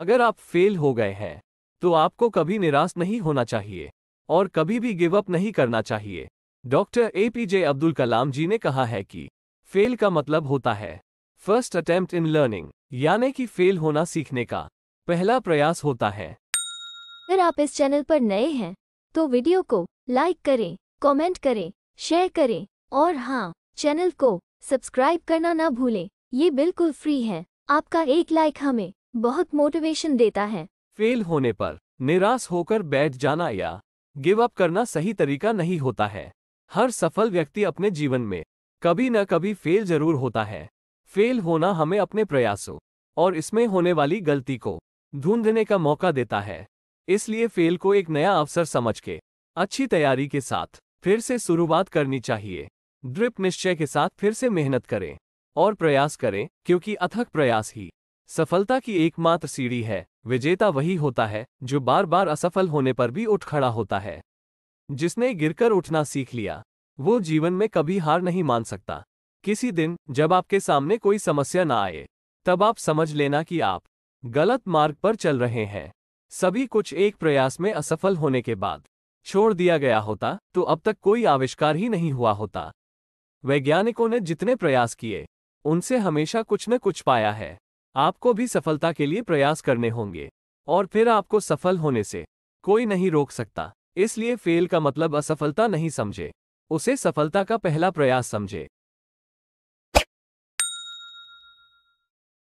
अगर आप फेल हो गए हैं तो आपको कभी निराश नहीं होना चाहिए और कभी भी गिव अप नहीं करना चाहिए doctor A P J Abdul Kalam ji ने कहा है कि फेल का मतलब होता है फर्स्ट अटेम्प्ट इन लर्निंग यानी कि फेल होना सीखने का पहला प्रयास होता है अगर आप इस चैनल पर नए हैं तो वीडियो को लाइक करें कमेंट करें शेयर करें और हाँ चैनल को सब्सक्राइब करना ना भूलें ये बिल्कुल फ्री है आपका एक लाइक हमें बहुत मोटिवेशन देता है फेल होने पर निराश होकर बैठ जाना या गिव अप करना सही तरीका नहीं होता है हर सफल व्यक्ति अपने जीवन में कभी न कभी फेल जरूर होता है फेल होना हमें अपने प्रयासों और इसमें होने वाली गलती को ढूंढने का मौका देता है इसलिए फेल को एक नया अवसर समझ के अच्छी तैयारी के साथ फिर से शुरुआत करनी चाहिए दृप निश्चय के साथ फिर से मेहनत करें और प्रयास करें क्योंकि अथक प्रयास ही सफलता की एकमात्र सीढ़ी है विजेता वही होता है जो बार बार असफल होने पर भी उठ खड़ा होता है जिसने गिरकर उठना सीख लिया वो जीवन में कभी हार नहीं मान सकता किसी दिन जब आपके सामने कोई समस्या ना आए तब आप समझ लेना कि आप गलत मार्ग पर चल रहे हैं सभी कुछ एक प्रयास में असफल होने के बाद छोड़ दिया गया होता तो अब तक कोई आविष्कार ही नहीं हुआ होता वैज्ञानिकों ने जितने प्रयास किए उनसे हमेशा कुछ न कुछ पाया है आपको भी सफलता के लिए प्रयास करने होंगे और फिर आपको सफल होने से कोई नहीं रोक सकता इसलिए फेल का मतलब असफलता नहीं समझे उसे सफलता का पहला प्रयास समझे